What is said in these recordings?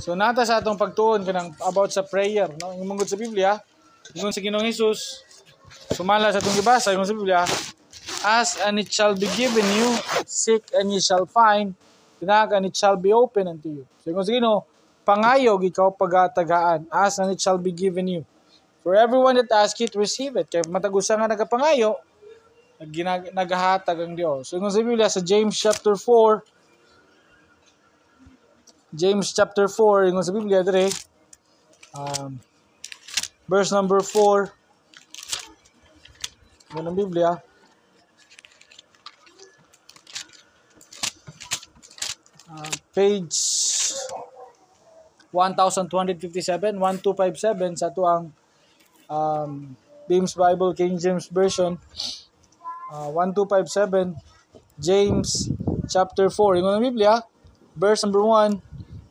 So nata sa atong pagtuon kanang about sa prayer, no? Ang mangod sa Biblia, ingon sa Ginoong Hesus, sumala sa atong gibasa ingon sa Biblia, as and it shall be given you, seek and you shall find, tinag and it shall be open unto you. So ingon sa Ginoo, pangayo ikaw pagatagaan, as and it shall be given you. For everyone that ask it, receive it. Kaya matagusa nga nagapangayo, naghatag ang Dios. So ingon sa Biblia sa James chapter 4, James chapter 4 ingon sa Biblia dere, um, verse number 4 ingon ang Biblia uh, page 1257 1257 sa ang um, James Bible King James Version uh, 1257 James chapter 4 ingon ang Biblia verse number 1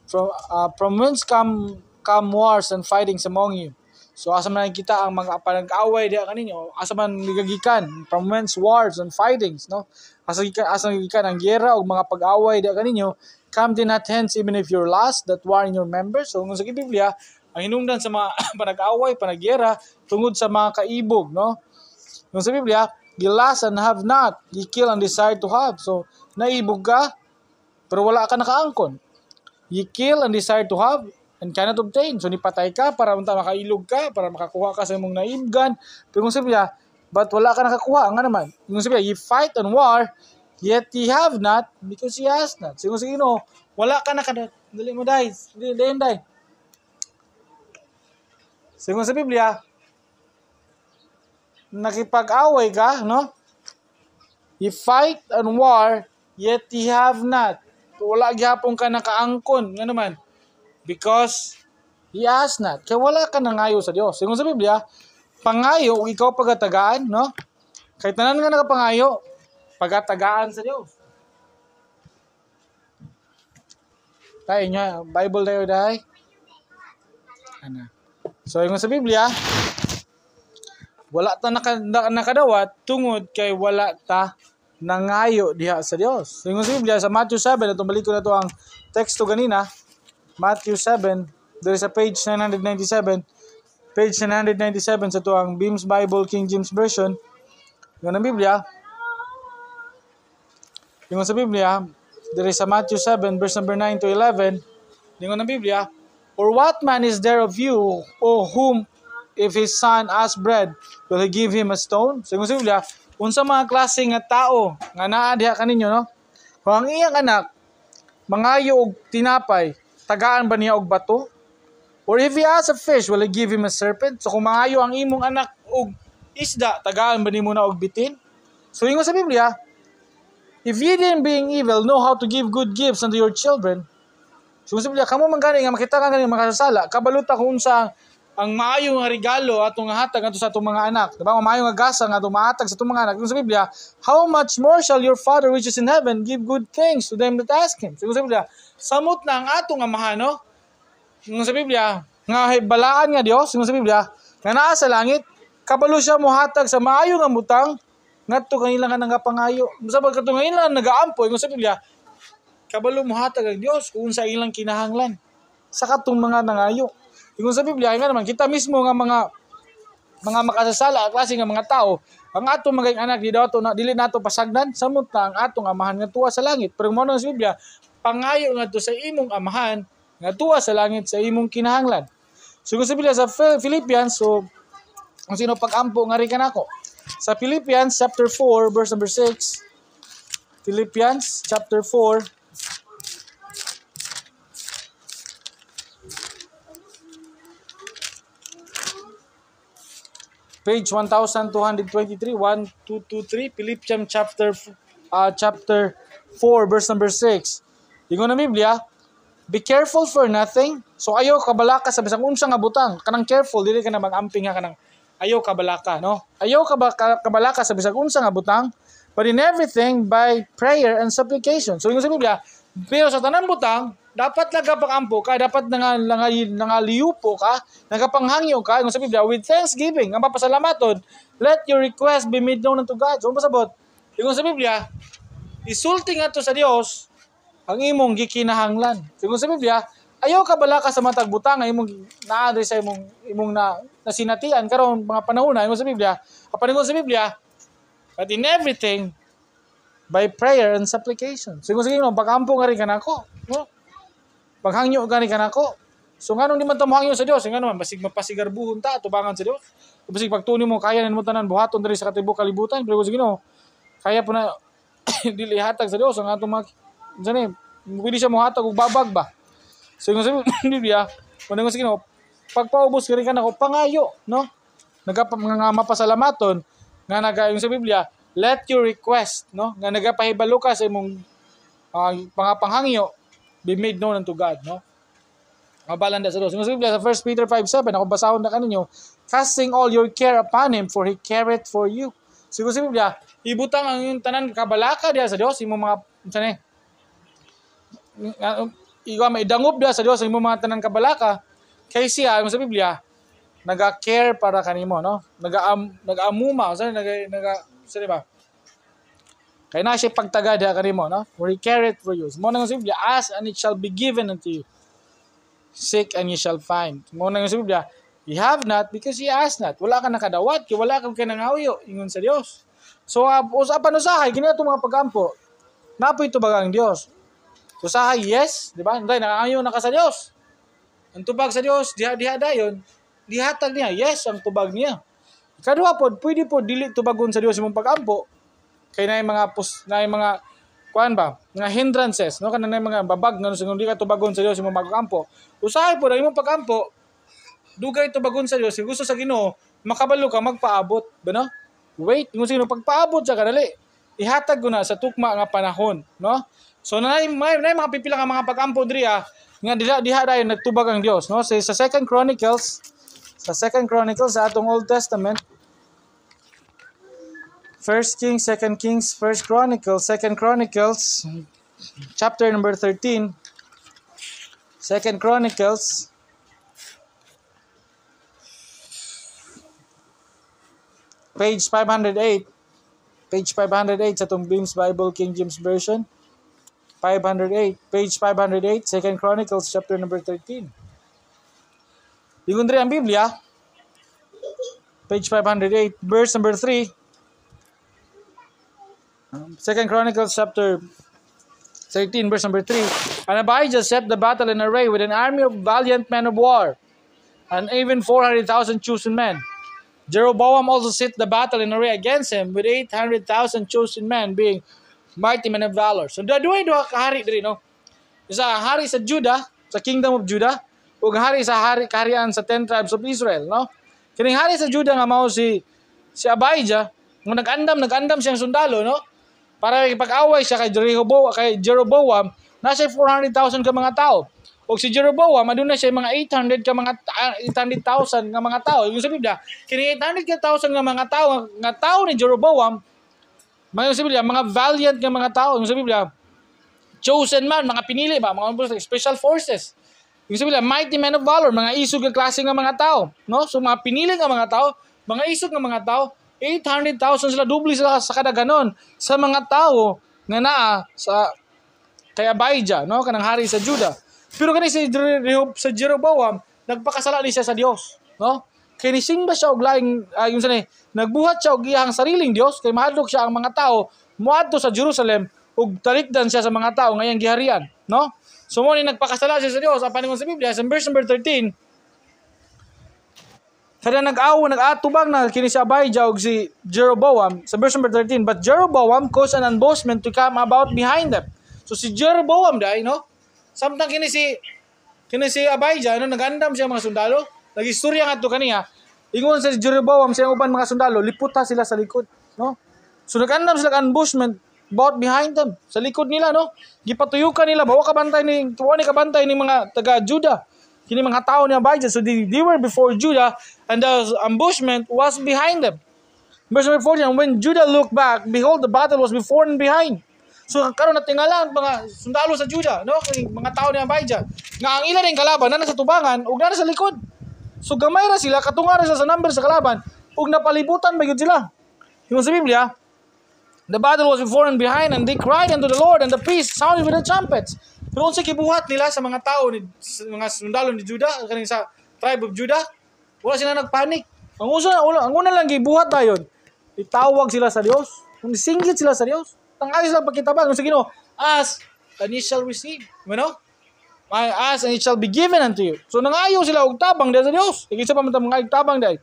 From, uh, from whence come, come wars and fightings among you? So asa man kita ang mga panag-away diha kaninyo, asa man gigikan from whence wars and fightings, no? Asa gikan asa gikan ang giyera og mga pag-away diha kaninyo, come din not hence even if your last that war in your members. So ngunsa sa Biblia, ang hinungdan sa mga panag-away, panagyera tungod sa mga kaibog, no? Nung sa Biblia, gilas and have not, gi kill and desire to have. So naibog ka pero wala ka nakaangkon. Ye kill and desire to have and cannot obtain. So nipatay ka para unta makailog ka, para makakuha ka sa imong naibgan. Pero kung sabi niya, but wala ka nakakuha, nga naman. Kung sabi niya, ye fight and war, yet ye have not because ye has not. So kung sabi no, wala ka nakadat. Dali mo dahil. hindi, hindi, dali. So kung sa Biblia, nakipag-away ka, no? You fight and war, yet ye have not wala gyapon ka nakaangkon nga naman because he asked not kay wala ka nangayo sa Dios sigon sa Biblia pangayo ug ikaw pagatagaan no kay tanan nga nakapangayo pagatagaan sa Dios tayo nyo Bible tayo dahi ana so ingon sa Biblia wala ta nakadawat tungod kay wala ta nangayo diha sa Dios. Ingon so, sige diha sa Matthew 7 atong balik ko na to ang teksto ganina. Matthew 7 there is a page 997 page 997 sa to ang Beams Bible King James Version ng ang Biblia. Yung sa Biblia, there is a Matthew 7 verse number 9 to 11. Yung ang Biblia, Or what man is there of you, O whom, if his son asks bread, will he give him a stone? So yung sa Biblia, unsa mga klase nga tao nga naa diha kaninyo no kung ang iyang anak mangayo og tinapay tagaan ba niya og bato or if he asks a fish will he give him a serpent so kung mangayo ang imong anak og isda tagaan ba nimo na og bitin so ingon sa Biblia if ye then being evil know how to give good gifts unto your children so sa Biblia kamo man gani nga makita ka gani makasala kabaluta kung unsa ang maayo nga regalo atong hatag ato sa atong mga anak. Diba? Ang maayo nga gasa nga atong mahatag sa atong mga anak. Kung sa Biblia, how much more shall your Father which is in heaven give good things to them that ask Him? So, sa Biblia, samot na ang atong amahano. Kung sa Biblia, nga balaan nga Dios, kung sa Biblia, nga naa sa langit, kabalo siya mohatag sa maayo nga mutang, ngadto kanilang nga nangapangayo. Masabag kadto nga ilang nagaampoy, kung sa Biblia, kabalo mohatag ang Dios kung sa ilang kinahanglan sa katong mga nangayo. Ingon sa Biblia, nga naman, kita mismo nga mga mga makasasala, klase nga mga tao, ang ato maging anak, di daw na, dili nato pasagdan, samunta ang atong amahan nga tuwa sa langit. Pero mo sa Biblia, pangayo nga to sa imong amahan, nga tuwa sa langit sa imong kinahanglan. So kung sa Biblia, sa Philippians, so, kung sino pag-ampo nga rin ako. Sa Philippians chapter 4, verse number 6, Philippians chapter 4, page 1223 1223 Philippians chapter uh, chapter 4 verse number 6 Ingon na Biblia Be careful for nothing so ayo kabalaka sa bisang unsang nga kanang careful dili ka na mag-amping ha kanang ayo kabalaka no ayo kabalaka sa bisang unsang nga butang but in everything by prayer and supplication so ingon sa Biblia pero sa tanang butang dapat nagapangampo ka, dapat nang, nang, nangaliupo ka, nagapanghangyo ka, kung sa Biblia, with thanksgiving, ang papasalamaton, let your request be made known unto God. So, pasabot, kung sa Biblia, isulti nga to sa Dios ang imong gikinahanglan. So, sa Biblia, ayaw ka bala ka sa matag butang, imong naadre sa imong, imong na, nasinatian, karon mga panahon na, sa Biblia, kapanin sa Biblia, but in everything, by prayer and supplication. So, kung sa Biblia, pag-ampo nga rin ka na ako. No? paghangyo gani kanako so nganong di man ta mohangyo sa Dios eh, ngano man basig mapasigarbuhon ta tubangan sa Dios basig pagtuni mo kaya nimo tanan buhaton diri sa katibuk kalibutan pero sa Ginoo kaya po na dili hatag sa Dios ang atong mga sani pwede siya mohatag og babag ba so ingon sabi Biblia kuno sa Ginoo pagpaubos kini kanako pangayo no nagapa nga mapasalamaton nga nagayon sa Biblia let your request no nga nagapahibalo ka sa imong uh, ah, pangapanghangyo be made known unto God, no? Mabalan na sa Diyos. Imposible sa 1 Peter 5.7, ako basahon na kaninyo, casting all your care upon Him, for He careth for you. Sigo si Biblia, ibutang ang iyong tanan kabalaka diya sa Dios imo mga sanay. Eh? Iwa may dangob diya sa Dios imo mga tanan kabalaka kay siya imo sa Biblia naga-care para kanimo no. Naga um, naga-amuma, sa eh? naga naga sa eh ba? Kaya na siya pagtagad ha kanimo, no? For he it for you. Mo nang Biblia, ask and it shall be given unto you. Seek and you shall find. Mo nang Biblia, you have not because you ask not. Wala ka nakadawat, kay wala kang kinangawyo ingon sa Dios. So uh, ah, usapan usahay gina to mga pagampo. Napoy to bagang Dios. Usahay yes, di ba? Nday nakangawyo na ka sa Dios. Ang tubag sa Dios, diha diha dayon. Dihatag niya, yes ang tubag niya. Kadwa po, pwede po dili tubagon sa Dios imong pagampo kay na mga pus, na mga kuan ba mga hindrances no kanang mga babag nga sa hindi ka tubagon sa Dios imong magkampo usahay po dahil imong pagkampo dugay tubagon sa Dios gusto sa Ginoo makabalo ka magpaabot ba no wait kung sino pagpaabot sa kanali ihatag ko na sa tukma nga panahon no so na may, na mga pipila nga mga pagkampo diri driya ah, nga diha diha dayon nagtubag ang Dios no sa, sa second chronicles sa second chronicles sa atong old testament First Kings, Second Kings, First Chronicles, Second Chronicles, chapter number 13, Second Chronicles, page 508, page 508 sa itong Beams Bible King James Version, 508, page 508, Second Chronicles, chapter number 13. Lingon ang Biblia, page 508, verse number 3, Um, Second Chronicles chapter 13 verse number 3. And Abijah set the battle in array with an army of valiant men of war and even 400,000 chosen men. Jeroboam also set the battle in array against him with 800,000 chosen men being mighty men of valor. So duha duha ka hari diri no. Isa hari sa Judah, sa kingdom of Judah, ug hari sa hari kaharian sa 10 tribes of Israel, no? Kining hari sa Judah nga mao si si Abijah, nga nag-andam, nag-andam siyang sundalo, no? para ipag-away siya kay Jeroboam, kay Jeroboam nasa 400,000 ka mga tao. O si Jeroboam, aduna siya mga 800 ka mga 800,000 ah, nga mga tao. Yung sabi niya, kini 800 ka 1,000 nga mga tao, nga tao ni Jeroboam, mga sabi niya, mga valiant nga mga tao, yung sabi niya, chosen man, mga pinili ba, mga special forces. Yung sabi niya, mighty men of valor, mga isog nga klase ng mga tao. No? So mga pinili nga mga tao, mga isog ng mga tao, 800,000 sila dubli sila sa kada ganon sa mga tao nga naa sa kay Abijah no kanang hari sa Juda pero kani si Jeroboam sa Jeroboam nagpakasala ni siya sa Dios no kay nisingba siya og laing uh, ah, yung sanay nagbuhat siya og iyang sariling Dios kay mahadlok siya ang mga tao muadto sa Jerusalem ug talikdan siya sa mga tao ngayang giharian no so mo ni nagpakasala siya sa Dios apan ngon sa Biblia sa verse number 13 Kada nag-aw, nag atubang na kini si Abijah og si Jeroboam sa verse number 13, but Jeroboam caused an embossment to come about behind them. So si Jeroboam dai no, samtang kini si kini si Abijah no nagandam siya mga sundalo, nagistorya ngadto kaniya. Ingon sa si Jeroboam siya uban mga sundalo, liput sila sa likod, no? So nag-andam sila ambushment about behind them, sa likod nila no. Gipatuyukan nila, bawa kabantay ni tuwa ni kabantay ni mga taga Judah. Kini mga tao ni Abijah. So they, they were before Judah and the ambushment was behind them. Verse number 14, when Judah looked back, behold, the battle was before and behind. So, karon na tingala ang mga sundalo sa Judah, no? Kay mga tao ni Abijah, nga ang ila ring kalaban na sa tubangan ug na sa likod. So gamay ra sila katunga ra sa number sa kalaban ug napalibutan ba gyud sila. Yung sa Biblia, the battle was before and behind and they cried unto the Lord and the priest sounded with the trumpets. Pero unsa gibuhat nila sa mga tao ni sa mga sundalo ni Juda kaning sa tribe of Juda, wala sila nagpanik. Ang usa wala, ang una lang gibuhat dayon. Itawag sila sa Dios, kung singgit sila sa Dios, tangay sila pagkitabang sa Ginoo, as and ye shall receive. You know? As and it shall be given unto you. So nangayo sila og tabang dahil sa Dios. Ikisa pa man mga tabang dahil.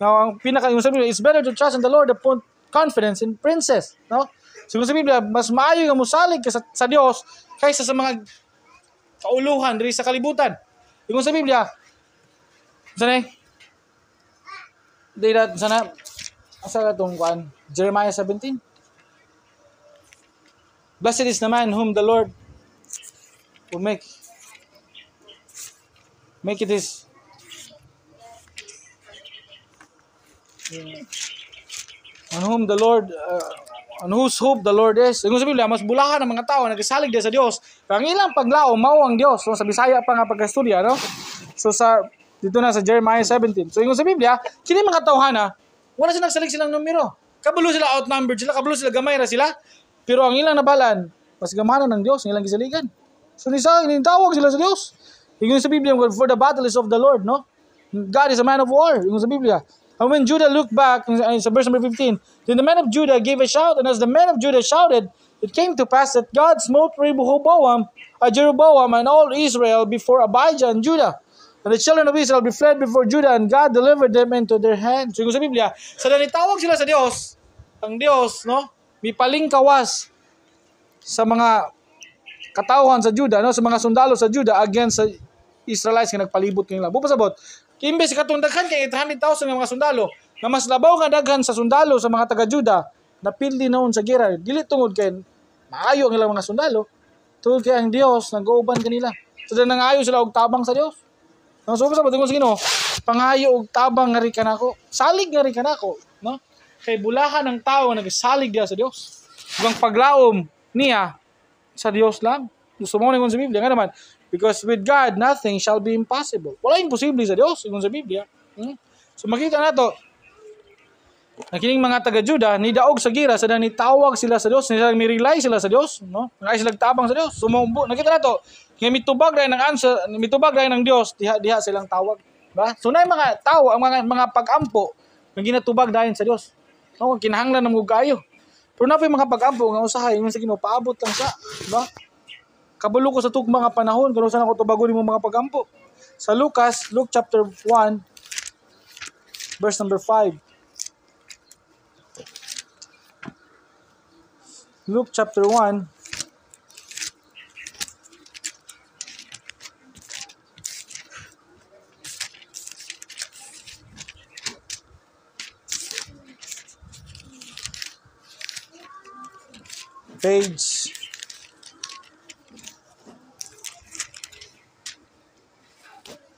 Now, ang pinaka yung sabi it's better to trust in the Lord upon confidence in princes. No? So kung sabi mas maayo nga musalig ka sa, sa Dios kaysa sa mga kauluhan diri sa kalibutan. Ingon sa Biblia. Sana eh. Dira sana asa ka tong Jeremiah 17. Blessed is the man whom the Lord will make make it his on whom the Lord uh, on whose hope the Lord is. Ingon sa Biblia, mas bulahan ang mga tao nagsalig sa Dios. Kaya ang ilang paglao mao ang Dios. So sa Bisaya pa nga pagkastorya, no? So sa dito na sa Jeremiah 17. So ingon sa Biblia, kini mga tawhana, wala sila nagsalig silang numero. Kabulo sila outnumbered sila, kabulo sila gamay ra sila. Pero ang ilang nabalan, mas gamanan ng Dios ang ilang gisaligan. So nisa ninitawag sila sa Dios. Ingon sa Biblia, for the battle is of the Lord, no? God is a man of war. Ingon sa Biblia, And when Judah looked back, in uh, verse number 15, then the men of Judah gave a shout, and as the men of Judah shouted, it came to pass that God smote Rehoboam, uh, Jeroboam, and all Israel before Abijah and Judah. And the children of Israel be fled before Judah, and God delivered them into their hands. So, sa Biblia, sa nanitawag sila sa Dios, ang Dios, no, may palingkawas sa mga katauhan sa Judah, no, sa mga sundalo sa Judah against sa Israelites nga nagpalibot kanila. Bupasabot, Kimbes katong daghan kay 800,000 nga mga sundalo na mas labaw nga daghan sa sundalo sa mga taga Juda napildi naon sa gira, dili tungod kay maayo ang ilang mga sundalo tungod kay ang Dios nag uuban kanila. So dahil nangayo sila og tabang sa Dios. Nang sugo sa patingon sa Ginoo, pangayo og tabang nga ri kanako. Salig nga ri kanako, no? Kay bulahan ang tao nga nagsalig sa Dios. Ugang paglaom niya sa Dios lang. Gusto mo na sa Biblia nga naman, Because with God, nothing shall be impossible. Wala imposible sa Dios, ingon sa Biblia. Hmm? So makita nato, na kining mga taga-Juda nidaog sa gira sa ni tawag sila sa Dios, nila mi-rely sila sa Dios, no? Nagay sila tabang sa Dios. Sumumbo. Nakita nato, nga mitubag ra ng answer, mitubag ra ng Dios diha diha silang tawag, ba? So na mga tao, ang mga mga pagampo nga ginatubag dayon sa Dios. No, kinahanglan na mo Pero na mga pagampo nga usahay, yung sa Ginoo paabot lang sa, ba? Kabulo ko sa tugma nga panahon, karon saan ako tubago nimo mga pagampo. Sa Lucas, Luke chapter 1 verse number 5. Luke chapter 1 page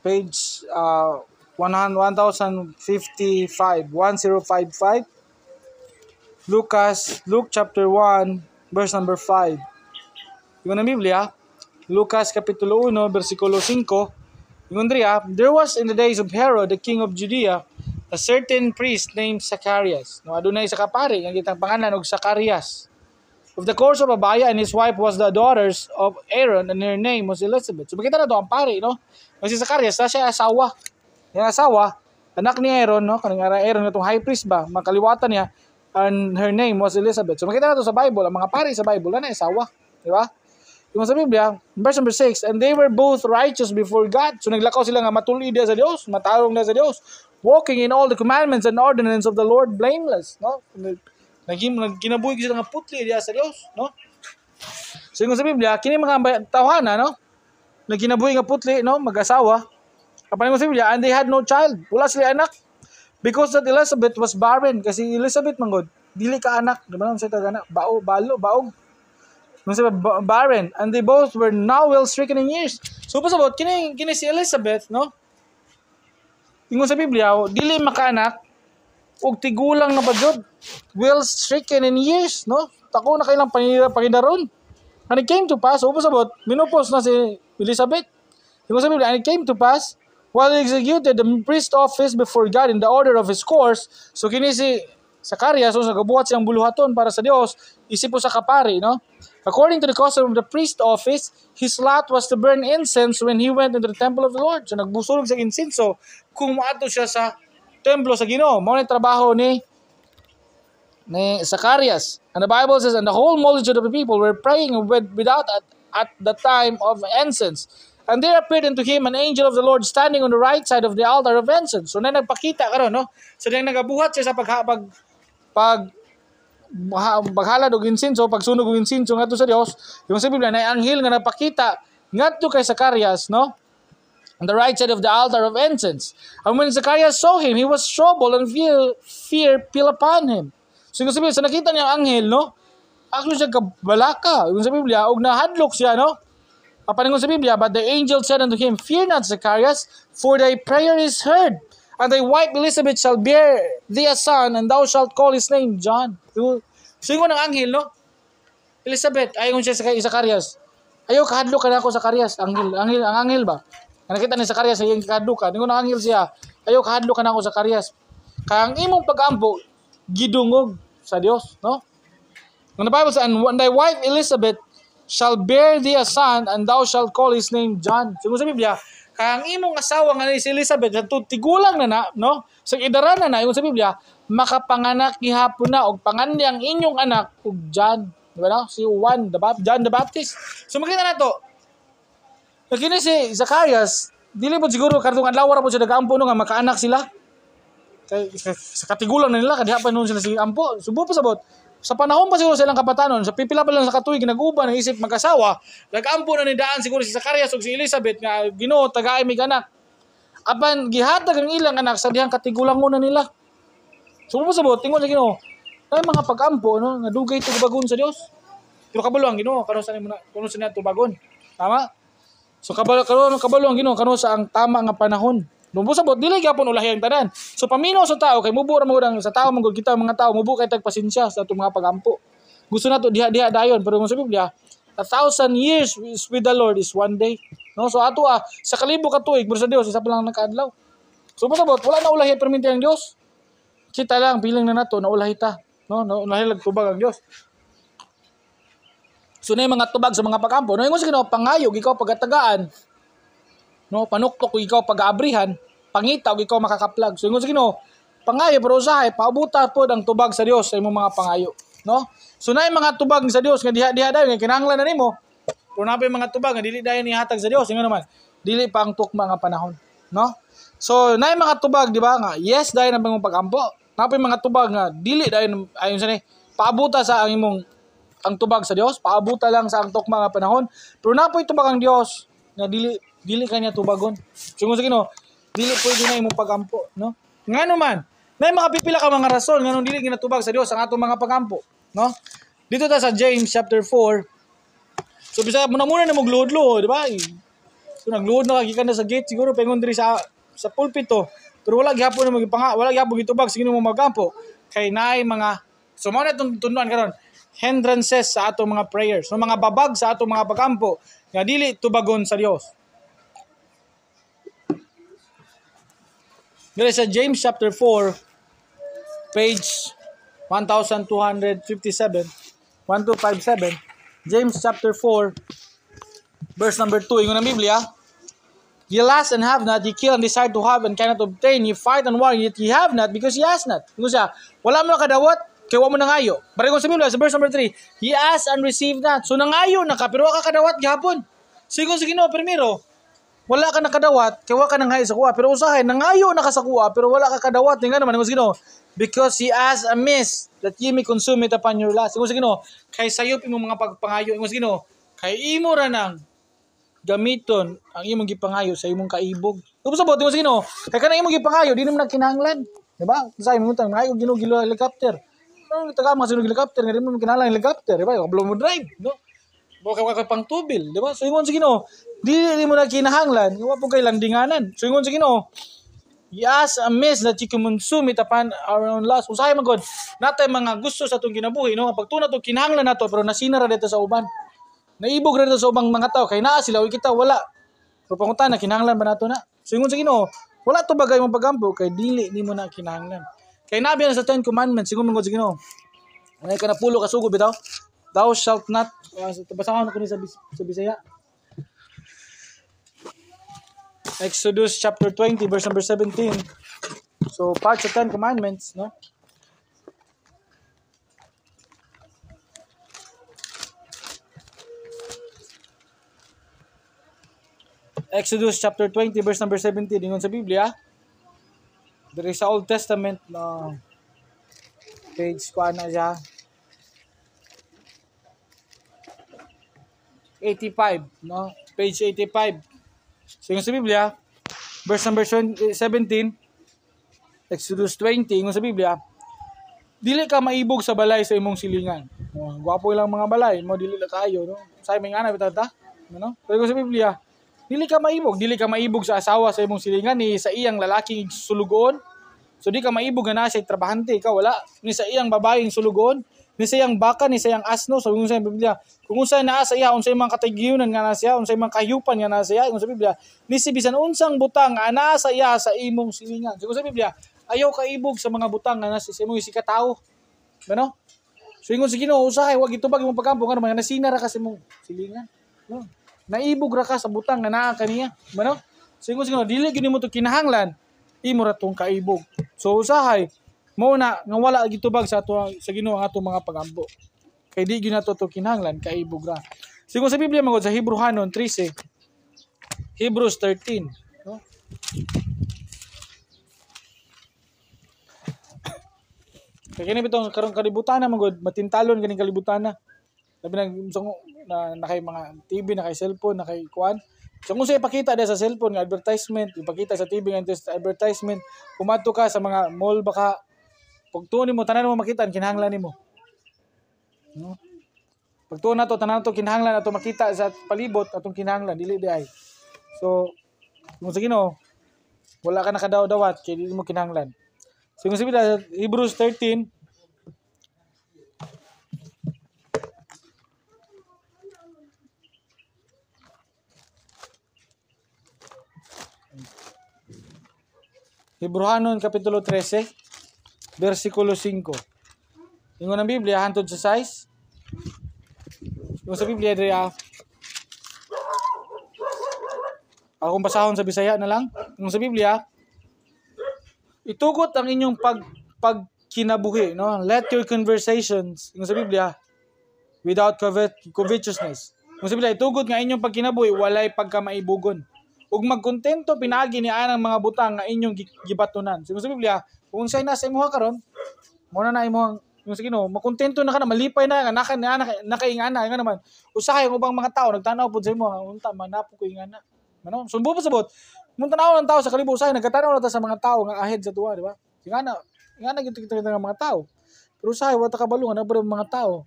page uh, 1055 1055 Lucas Luke chapter 1 verse number 5 Yung na Biblia Lucas kapitulo 1 versikulo 5 Yung Andrea There was in the days of Herod the king of Judea a certain priest named Zacharias no adunay sa kapari ang gitang pangalan og Zacharias of the course of Abiah and his wife was the daughters of Aaron and her name was Elizabeth. So makita na to ang pare, no? Kasi sa Zacarias, na siya asawa. Yung asawa, anak ni Aaron, no? Kaning Aaron itong high priest ba, makaliwatan niya and her name was Elizabeth. So makita na to sa Bible, ang mga pare sa Bible na asawa, di ba? Yung sa Biblia, verse number 6, and they were both righteous before God. So naglakaw sila nga matuloy dia sa Dios, matarong dia sa Dios, walking in all the commandments and ordinances of the Lord blameless, no? Naging kinabuhi sila nga putli diya sa Dios, no? So yung sabi niya, kini mga tawhana, no? Nagkinabuhi nga putli, no? Mag-asawa. Kapan ko sa niya, and they had no child. Wala sila anak. Because that Elizabeth was barren. Kasi Elizabeth, mangod, dili ka anak. Di ba lang siya anak? Bao, balo, baong. Nung sabi, barren. And they both were now well stricken in years. So, pasabot, kini, kini si Elizabeth, no? Tingnan sa Biblia, dili makaanak, og tigulang na badyod well stricken in years no tako na kailang panira paginaron and it came to pass ubos abot minupos na si Elizabeth yung sabi and it came to pass while he executed the priest office before God in the order of his course so kini si Zacarias so nagabuhat siyang buluhaton para sa Dios isip sa kapari no according to the custom of the priest office his lot was to burn incense when he went into the temple of the Lord so nagbusulog sa insenso kung maato siya sa templo sa Ginoo. Mao ni trabaho ni ni Zacarias. And the Bible says, And the whole multitude of the people were praying without at, at the time of incense. And there appeared unto him an angel of the Lord standing on the right side of the altar of incense. So na nagpakita karon no? So na nagabuhat siya sa pag pag pag paghalad og insinso, pagsunog og insinso ngadto sa Dios, yung Biblia na ang anghel nga napakita ngadto kay Zacarias, no? on the right side of the altar of incense. And when Zechariah saw him, he was troubled and fear, fear fell upon him. So yung sabi, sa nakita niya ang anghel, no? Actually siya kabalaka. Yung sa Biblia, og nahadlok siya, no? Kapaningon sa Biblia, but the angel said unto him, Fear not, Zacharias, for thy prayer is heard. And thy wife Elizabeth shall bear thee a son, and thou shalt call his name John. So yung ng anghel, no? Elizabeth, ayaw siya sa Zacharias. Ayaw, kahadlok ka na ako, Zacharias. Anghel, anghel, ang anghel ba? nakita ni Sakarias sa iyang kahadlo ka ningon angel siya kayo kahadlo ka na ako Sakarias kang imong pagampo gidungog sa Dios no the Bible says, and when thy wife Elizabeth shall bear thee a son, and thou shalt call his name John. Sige sa Biblia, kaya ang imong asawa nga si Elizabeth, sa tigulang na na, no? Sa idaran na na, yung sa Biblia, makapanganak ni hapon na, og pangandi ang inyong anak, og John. Di ba na? Si Juan, the Bap- John the Baptist. So makita na to, Kini si Zacarias, dili po siguro kartong adlaw ra po siya nagaampo no nga makaanak sila. Kay sa katigulan na nila kadiha pa noon sila si ampo, subo pa sabot. Sa panahon pa siguro silang kapatanon, sa pipila pa lang sa katuig nag-uban ang isip magkasawa, nagampo na ni daan siguro si Zacarias ug si Elizabeth nga Ginoo tagaay mig anak. Apan gihatag ang ilang anak sa dihang katigulan na nila. Subo pa sabot, tingon sa Ginoo. Kay mga pagampo no, nga dugay tubagon sa Dios. Pero kabalo ang Ginoo karon sa muna, na, kuno sa tubagon. Tama? So kabalo kabalo ang kabalo ang Ginoo kano sa ang tama nga panahon. Lumbo sabot dili gyapon ulahi ang tanan. So pamino sa tao kay mubo ra mo sa tao mong kita mga tao mubo kay tag pasensya sa atong mga pagampo. Gusto nato diha diha dayon pero mo sa Biblia a thousand years is with the Lord is one day. No? So ato ah, sa kalibo ka tuig, sa Dios, isa pa lang nakaadlaw. So pasabot, wala na ulahi perminti ang Dios. Kita lang, piling na nato, naulahi ta. No, naulahi lang tubag ang Dios. So na mga tubag sa mga pagampo. No, ingon sa Ginoo pangayog ikaw pagatagaan. No, panuktok ikaw pagaabrihan, pangitaw ikaw makakaplag. So ingon sa Ginoo, pangayo pero usahay paubuta pod ang tubag sa Dios sa imong mga pangayo, no? So na mga tubag sa Dios nga diha diha dayon nga kinahanglan na nimo. Pero na mga tubag nga dili dayon ihatag sa Dios, ingon naman. Dili pa ang tukma nga panahon, no? So na mga tubag, di ba nga? Yes dayon ang imong pagampo. Na mga tubag nga dili dayon ayon sa ni paabuta sa ang imong ang tubag sa Dios paabuta lang sa angtok mga panahon pero napoy tubag ang Dios na dili dili kanya tubagon sugo sa Ginoo dili pwede na imong pagampo no ngano man may mga pipila ka mga rason nganong dili ginatubag sa Dios ang atong mga pagampo no dito ta sa James chapter 4 so bisa muna muna na magluod-luod di ba so nagluod na kagikan na sa gate siguro pengon diri sa sa pulpito pero wala gihapon na magipanga wala gihapon gitubag sige mo magampo kay naay mga so mao na tong karon hindrances sa ato mga prayers, so mga babag sa ato mga pagkampo, nga dili tubagon sa Dios. Dili sa James chapter 4 page 1257 1257 James chapter 4 verse number 2 ingon ang Biblia Ye last and have not, ye kill and desire to have and cannot obtain, ye fight and war, yet ye have not because ye ask not. Ingon siya, wala mo kadawat, kay wa mo nangayo. Pareho sa Biblia, sa verse number 3, He asked and received not. So nangayo na ka, pero wa ka kadawat gihapon. Sigon sa Ginoo primero, wala ka nakadawat, kay wa ka nangayo sa kuha. Pero usahay, nangayo na pero wala ka kadawat. Nga naman, sa Ginoo, because he asked amiss that ye may consume it upon your last. Ingon sa Ginoo, kay sayop imong mga pagpangayo. Ingon sa Ginoo, kay imo ra nang gamiton ang imong gipangayo sa imong kaibog. Tapos sa bote mo sino, kay kanang imong gipangayo, di naman kinahanglan. Diba? Sa imong tang gino, gilo, helicopter. Ang taga masunog helicopter, nga mo kinala ang helicopter, di ba? Kablo mo drive, no? Bukay ka pang tubil, di ba? So ingon sa Ginoo, di mo na kinahanglan, nga po kay landinganan. So ingon sa Ginoo, Yes, amiss that you consume it upon our own lust. Usahay man God, natay mga gusto sa atong ginabuhi, no? Ang pagtuna to kinahanglan nato pero nasina ra dito sa uban. Naibog ra dito sa ubang mga tao kay naa sila kita wala. So pangutan na kinahanglan ba nato na? So ingon sa Ginoo, wala to bagay mong pagampo kay dili nimo na kinahanglan. Kay nabi na ano sa 10 commandments sigun man gud sa Ginoo. Anay ka napulo ka sugod bitaw. Thou shalt not uh, basa ko ni sa, Bisaya. Exodus chapter 20 verse number 17. So part sa 10 commandments, no? Exodus chapter 20 verse number 17 ingon sa Biblia. There is Old Testament na page ko na siya. 85, no? Page 85. So, yung sa Biblia, verse number 17, eh, Exodus 20, yung sa Biblia, dili ka maibog sa balay sa imong silingan. No? Oh, gwapo ilang mga balay mo, dili na kayo, no? Sa imong anak, bitata, no? Pero sa Biblia, dili ka maibog dili ka maibog sa asawa sa imong silingan ni sa iyang lalaking sulugon so di ka maibog na sa trabahante ka wala ni sa iyang babaeng sulugon ni sa iyang baka ni sa iyang asno sa unsa ang Biblia kung unsa na sa iya unsay mga katigiyunan nga naa siya unsay mga kahiyupan nga naa siya unsa Biblia ni si bisan unsang butang ana sa iya sa imong silingan so sa Biblia ayaw ka ibog sa mga butang nga naa sa imong isikatawo ano so ingon si Ginoo usahay wag itubag imong pagkampo ano man nga nasinara ka sa imong silingan no naibog ra ka sa butang nga naa kaniya mano singon singon dili gyud mo to kinahanglan imo ra tong kaibog so usahay mo na nga wala gitubag sa ato sa Ginoo ang atong mga pagambo kay di gyud nato to kinahanglan kaibog ra singon sa Biblia magod sa Hebrew 13 Hebrews 13 no Kaya kini bitong karong kalibutan na magod matintalon ganing kalibutan na Labi na, so, na, na kay mga TV, na kay cellphone, na kay kuan. So kung sa ipakita dahil sa cellphone, nga advertisement, ipakita sa TV, nga advertisement, kumato ka sa mga mall baka, pagtuon tuon mo, tanan mo makita, ang kinahanglan nimo. No? Pagtuon tuon na to, tanan to, kinahanglan ato makita sa palibot, atong kinahanglan, dili di ay. So, kung sa Ginoo, wala ka nakadaw-dawat, kaya dili mo kinahanglan. So kung sabi Hebrews 13, Hebrehanon Kapitulo 13, versikulo 5. Ingon ang Biblia, hantod sa size. Ingon sa Biblia, diri akong basahon sa Bisaya na lang. Ingon sa Biblia, itugot ang inyong pag pagkinabuhi, no? Let your conversations, ingon sa Biblia, without covet, covetousness. Kung sa Biblia, itugot nga inyong pagkinabuhi, walay pagkamaibugon ug magkontento pinaagi ni anang mga butang nga inyong gibatunan. Sige sa Biblia, kung unsay nasa imuha karon, muna na na imong yung sa Ginoo, makontento na ka na, malipay na ka, naka, na, naka, nakaingana nga naman. Usahay ang ubang mga tao, nagtanaw pud sa imo, unta, manapo ko ingana. Ano? Sumbo pa sabot. Mung tanaw ng tao sa kalibo, usahay, nagkatanaw na sa mga tao nga ahead sa tuwa, di ba? Ingana, ingana gito kita ng mga tao. Pero usahay, wata kabalo, nga nabro mga tao.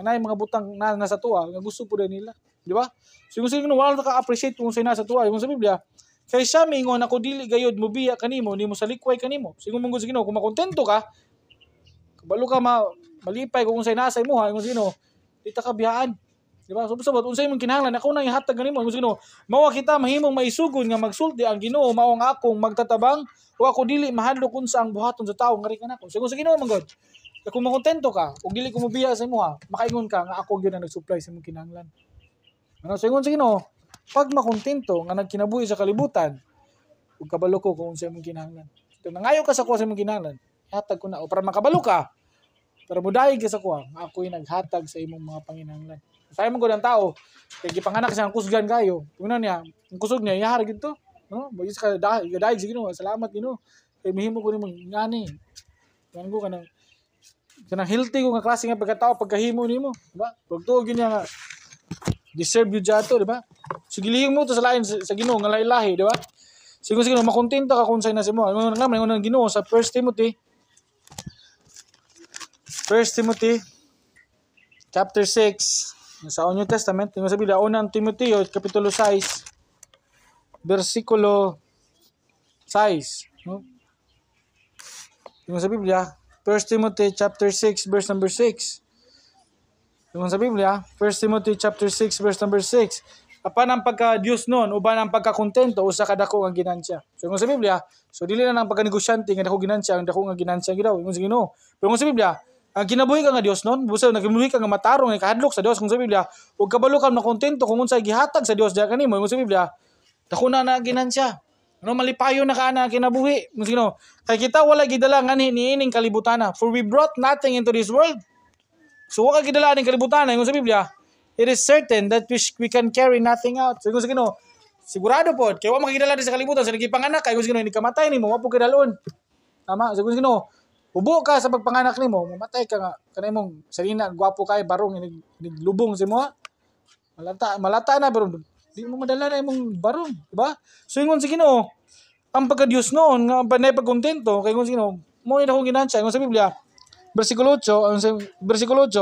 Nga na mga butang na, nasa tuwa, nga gusto pud nila. Di ba? So kung sino wala naka-appreciate kung sino sa tuwa, yung sa Biblia, kay sa mingon ako dili gayod mubiya biya kanimo, nimo sa likway kanimo. Sige mong sa Ginoo, kung makontento ka, kabalo ka ma malipay kung sino nasa imo ha, kung sino dita ka biyaan. Di ba? So sabot unsay mong kinahanglan ako na ihatag kanimo, kung sino mawa kita mahimong maisugod nga magsulti ang Ginoo mao ang akong magtatabang o ako dili mahadlok unsa ang buhaton sa tawo nga ri kanako. Sige sa Ginoo manggod. Kung makontento ka, ug dili ko mobiya sa imo ha, makaingon ka nga ako gyud ang nagsupply sa imong kinahanglan. Ano sa ingon sino, pag makontento nga nagkinabuhi sa kalibutan, ug kabalo ko kung sa imong kinahanglan. Ito nangayo ka sa kuha sa imong kinahanglan, hatag ko na o para makabalo ka. Pero mudayeg ka sa kuha, ako'y naghatag sa imong mga panginahanglan. Sa imong gud ang tao, kay gipanganak sa ang kusgan kayo. Tungnan niya, ang kusog niya yahar gid to. No? Boyis ka dahil, gadayeg sa Ginoo. Salamat Ginoo. Kay mihimo ko nimo ngani. Yan ko kanang kanang healthy ko nga klase nga pagkatao pagkahimo nimo, di ba? Pagtuo gyud niya nga Deserve yun dyan to, di ba? Sigilihing mo to sa lain, sa, sa ginoo, nga lahi-lahi, di ba? Sige, sige, makontento ka kung sa'yo na si mo. Ang naman, ang unang ginoo sa 1 Timothy, 1 Timothy, chapter 6, sa New Testament, tingnan sa Biblia, unang Timothy, kapitulo 6, versikulo 6, no? Tingnan sa Biblia, 1 Timothy chapter 6, verse number 6. Yung sa Biblia, 1 Timothy chapter 6 verse number 6. Kapan ang pagka Dios noon uban ang pagka-kontento usa ka dako ang ginansya. So yung sa Biblia, so dili na nang pagka pagkanegosyante nga dako ginansya ang dako nga ginansya gidaw. Yung sa Ginoo. Pero kung sa Biblia, ang kinabuhi ka nga Dios noon, busa kinabuhi ka nga matarong nga kahadlok sa Dios kung sa Biblia, ug kabalo ka na kontento kung unsay gihatag sa Dios diha kanimo. Yung sa Biblia, dako na na ginansya. Ano malipayo na ka na kinabuhi. Yung sa Ginoo, kay kita wala gidala nganhi niining kalibutan na. For we brought nothing into this world So wa ka gidala ning kalibutan ingon eh, sa Biblia, it is certain that we, we can carry nothing out. So ingon sa Ginoo, sigurado po kay wa makagidala sa kalibutan sa so, nagipanganak kay ingon eh, sa Ginoo ni kamatay nimo wa pud kadalon. Tama, so ingon sa Ginoo, ubo ka sa pagpanganak nimo, mamatay ka nga kanay mong salina gwapo kay eh, barong inig, inig lubong sa mo. Ah. Malata malata na pero di mo madala na imong barong, di ba? So ingon sa Ginoo, ang pagka Dios noon nga panay pagkontento kay ingon sino, mo na dakong ginansya ingon sa Biblia, Versikulo 8, versikulo 8,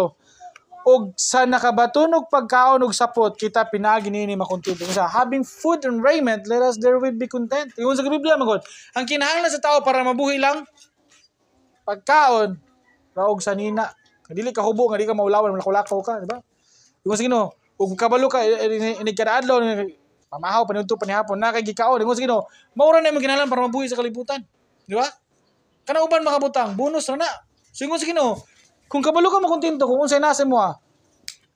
og sa nakabaton og pagkaon og sapot kita pinaagi niini makontento sa having food and raiment let us therewith be content. Ingon sa Biblia magod, ang kinahanglan sa tao para mabuhi lang pagkaon raog sa nina. dili ka hubo nga di ka maulawan, malakulakaw ka, di ba? Ingon sa Ginoo, ug kabalo ka eh, eh, eh, ini kadadlaw pamahaw panunto panihapon na kay gikaon ingon sa Ginoo, ra na imong kinahanglan para mabuhi sa kalibutan. Di ba? Kana uban makabutang, bonus na na So ingon sa Ginoo, kung kabalo ka makontento kung unsay nasa mo ah,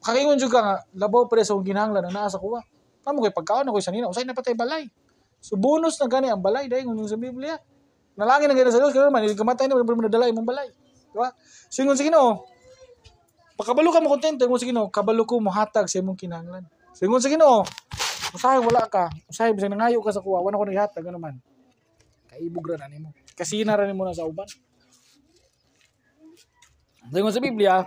kakingon jud ka nga labaw preso ang ginahanglan ang naa ko kuha. Ah. Amo kay pagkaon ako sa nina, usay napatay balay. So bonus na gani ang balay dahil kung sa Biblia. Nalangin ang gani sa Dios kay man kamatay na pero nadala imong balay. Di ba? So ingon sa Ginoo, pagkabalo ka makontento ingon sa Ginoo, kabalo ko mohatag sa imong kinanglan. So ingon sa Ginoo, usahay wala ka, usahay bisag nangayo ka sa kuha, wala ko naghatag ano man. Kaibog ra na nimo. Kasina ra nimo na sa uban. Lingon sa Biblia,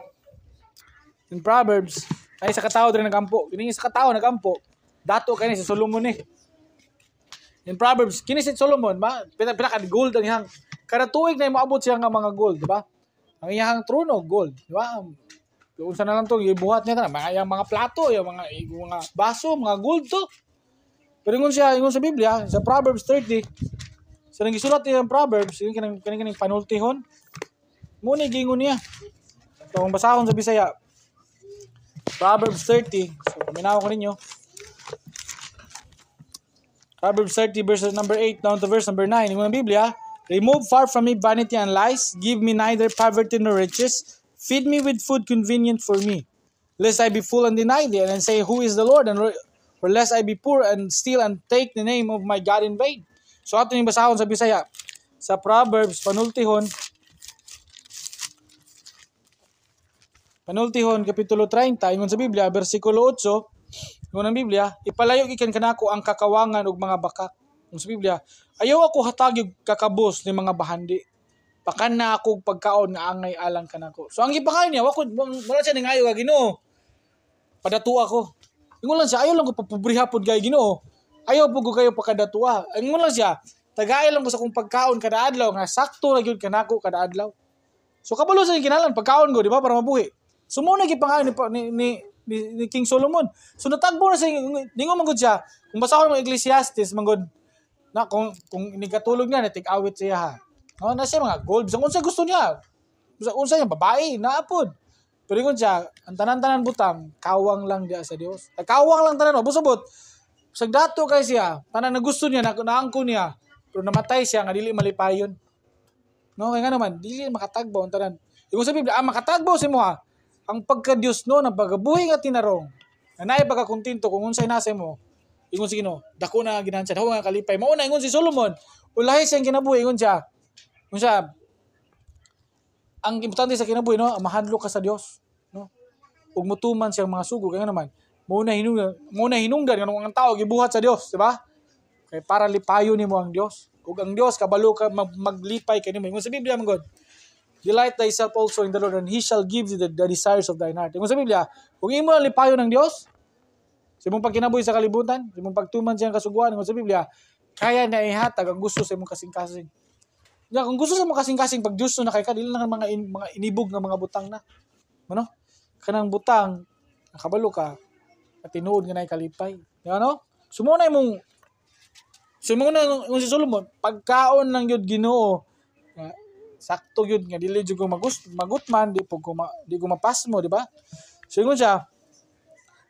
in Proverbs, ay sa katao din nagampo. Kini sa katao nagampo, dato kani ni si Solomon ni. Eh. In Proverbs, kini si Solomon ba, pila pila ka gold ang iyang kada tuig na moabot siya nga mga gold, di ba? Ang iyang trono gold, di ba? Unsa na lang tong ibuhat niya na mga yung mga plato, yung mga yung mga baso, mga gold to. Pero ingon siya, ingon sa Biblia, sa Proverbs 30, sa nang gisulat niya ang Proverbs, yung kanang panultihon, Muna gingon niya. So, kung basahon sa Bisaya, Proverbs 30. So, paminaw ko ninyo. Proverbs 30 verse number 8 down to verse number 9. Yung Biblia, Remove far from me vanity and lies. Give me neither poverty nor riches. Feed me with food convenient for me. Lest I be full and deny thee, and say, Who is the Lord? And or lest I be poor and steal and take the name of my God in vain. So ato yung basahon sa Bisaya. Sa Proverbs, panultihon, Panultihon, Kapitulo 30, ingon sa Biblia, versikulo 8, ingon ang Biblia, ipalayo ikan kanako ang kakawangan ug mga bakak. Ingon sa Biblia, ayaw ako hatag kakabos ni mga bahandi. Pakan na ako pagkaon nga angay alang kanako. So ang gipakaon niya, wakod, wala siya ning ayo ka Ginoo. Padatua ko. Ingon lang siya, ayaw lang ko papubriha pod kay Ginoo. Ayaw po ko kayo pakadatua. Ingon lang siya, tagay lang ko sa kung pagkaon kada adlaw nga sakto na gyud kanako kada adlaw. So kabalo sa kinalan pagkaon ko, di ba, para mabuhi. So mo naging ni, ni, ni, ni, King Solomon. So natagbo na sa ningon manggod siya. Kung basa ko ng Ecclesiastes manggod na kung kung inigatulog niya natig awit siya ha. No, na siya mga gold. Bisang unsa gusto niya. Bisang unsa niya babae na apod. Pero kun siya, ang tanan-tanan butang kawang lang dia sa Dios. Ta Kawang lang tanan obot-obot. Oh, Sag dato kay siya, tanan na gusto niya, na, naangko niya, pero namatay siya nga dili malipayon. No, kay nga naman, dili makatagbo ang tanan. Yung sa Biblia, ah, makatagbo si mo ha ang pagka pagkadiyos no ng pagabuhi nga tinarong na naay pagkakontento kung unsay nasa mo ingon si Ginoo dako na ginahan siya nga kalipay mao na ingon si Solomon ulahi siyang kinabuhi ingon siya ingon siya ang importante sa kinabuhi no mahadlo ka sa Dios no ug mutuman siyang mga sugo kaya naman muna hinungdan muna hinungdan kanang ang tao gibuhat sa Dios di ba kay para lipayo nimo ang Dios ug ang Dios kabalo ka mag, maglipay kanimo ingon sa Biblia man god Delight thyself also in the Lord, and He shall give thee the, the desires of thine heart. Kung sa Biblia, kung imo ang lipayo ng Dios, sa imong pagkinabuhi sa kalibutan, sa imong pagtuman sa kasuguan, kung sa Biblia, kaya na ihatag ang gusto sa imong kasing-kasing. Ya, kung gusto sa mga kasing-kasing pag Dios na kay ka, dili na mga in, mga inibog ng mga butang na. Ano? Kanang butang nakabalo ka at tinuod nga nay kalipay. Ya ano? Sumo na imong Sumo na si Solomon, pagkaon ng Dios Ginoo, sakto gyud nga dili jud ko magust magutman di pug ko ma, di ko mapasmo di ba so ingon siya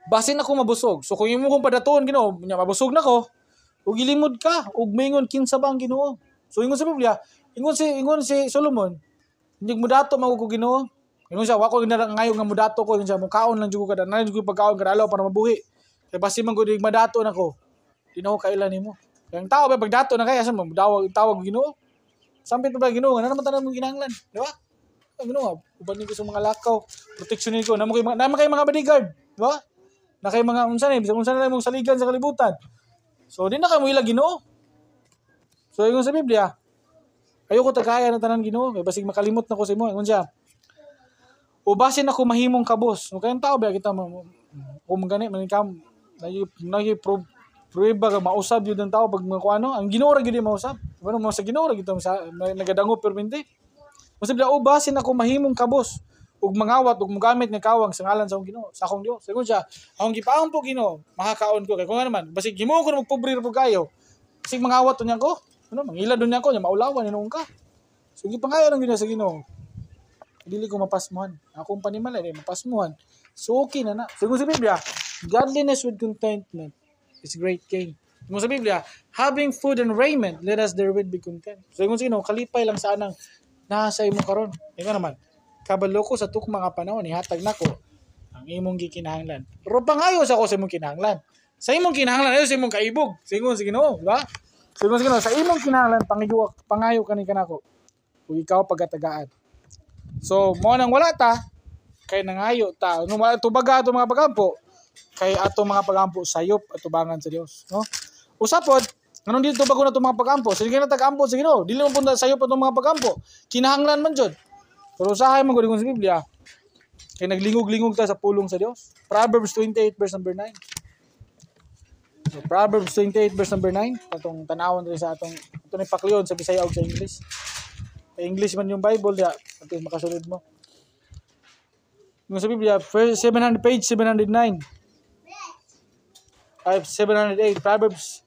basin ako mabusog so kung imo kong padaton Ginoo nya mabusog nako ug gilimod ka ug mingon kinsa ba ang Ginoo so ingon sa Biblia ingon si ingon si Solomon hindi mo dato magugo Ginoo ingon siya wako na ngayo nga mudato ko ingon siya mukaon lang jud ko kada naay jud ko pagkaon kada alaw para mabuhi kay basin man gud madato nako dinaw kailan nimo kay ang tao ba pagdato na kay sa mo tawag tawag Ginoo Sampit pa ba Ginoo? Ano naman tanan mong ginanglan? Di ba? Ang Ginoo, uban ko sa mga lakaw, protection ko. Namo kay mga namo kay mga bodyguard, di ba? Na kay mga unsa ni, unsa na mong saligan sa kalibutan. So di na kay mo ila Ginoo. So ingon sa Biblia, ayoko tagaya na tanan Ginoo, kay basig makalimot na ko sa imo. Ingon siya. Ubasin ako mahimong kabos. Kaya ang tao ba kita mo kung gani man kam nagi nagi prob prueba ka mausab yun ng tao pag mga ano ang Ginoo ra gyud mausab Bueno, mo sa Ginoo ra gito sa nagadango permanente. Mas na ubasin oh, ako mahimong kabos ug mangawat ug mogamit nga kawang sa ngalan sa akong Ginoo, sa akong Dios. Sagun siya, akong gipaon po Ginoo, makakaon ko kay kung ano man, basig himuon ko magpobre po kayo. Basig mangawat to ko. Ano, mangila do ko, nya maulawan ni ka. So gipangayo ng Ginoo sa Ginoo. Dili ko mapasmuhan. Akong panimala di mapasmuhan. So okay na na. Sagun sa Biblia, godliness with contentment is great gain. Kung sa Biblia, having food and raiment, let us therewith be content. So kung sino, kalipay lang sa anang nasa imo karon. Ikaw naman, kabalo ko sa tuk mga panahon, ihatag nako ang imong gikinahanglan. Pero pangayo sa ko sa imong kinahanglan. Sa imong kinahanglan, ayo sa imong kaibog. Sa imong Ginoo, di ba? Sa imong Ginoo, sa imong kinahanglan, pangiwa, pangayo kani kanako. Kung ikaw pagatagaan. So, mo nang wala ta, kay nangayo ta. Nung ano, tubaga ato mga pagampo, kay ato mga pagampo sayop at tubangan sa Dios, no? Usapod, nganong dito bago na itong mga pag Sige na tag-ampo sa Ginoo. Oh, Dili mo punta sayo pa itong mga pag Kinahanglan man jud. Pero usahay man gud sa Biblia. Kay naglingog-lingog ta sa pulong sa Dios. Proverbs 28 verse number 9. So, Proverbs 28 verse number 9 atong tanawon diri sa atong ito ni pakliyon sa Bisaya ug sa English. Kay English man yung Bible ya, atin makasulod mo. Yung sa Biblia, 700 page 709. Ay, 708 Proverbs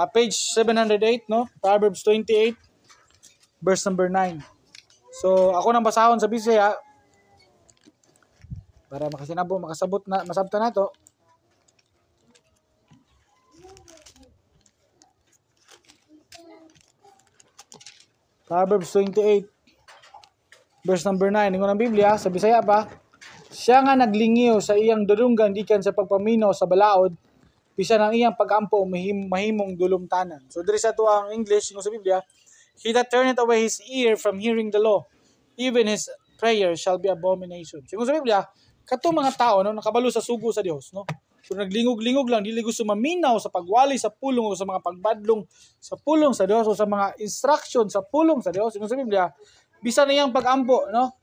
Uh, page 708, no? Proverbs 28, verse number 9. So, ako nang basahon sa Bisaya para makasinabo, makasabot na, masabta na to. Proverbs 28, verse number 9. Ingon ang Biblia, sa Bisaya pa, Siya nga naglingiw sa iyang durunggan gikan sa pagpaminaw sa balaod, bisan ang iyang pagampo mahim, mahimong dulumtanan. So diri sa tuwa English nga sa Biblia, he that turneth away his ear from hearing the law, even his prayer shall be abomination. So sa Biblia, kato mga tao no nakabalo sa sugo sa Dios no. So naglingog-lingog lang dili gusto maminaw sa pagwali sa pulong o sa mga pagbadlong sa pulong sa Dios o sa mga instruction sa pulong sa Dios. Ingon sa Biblia, bisan niyang pagampo no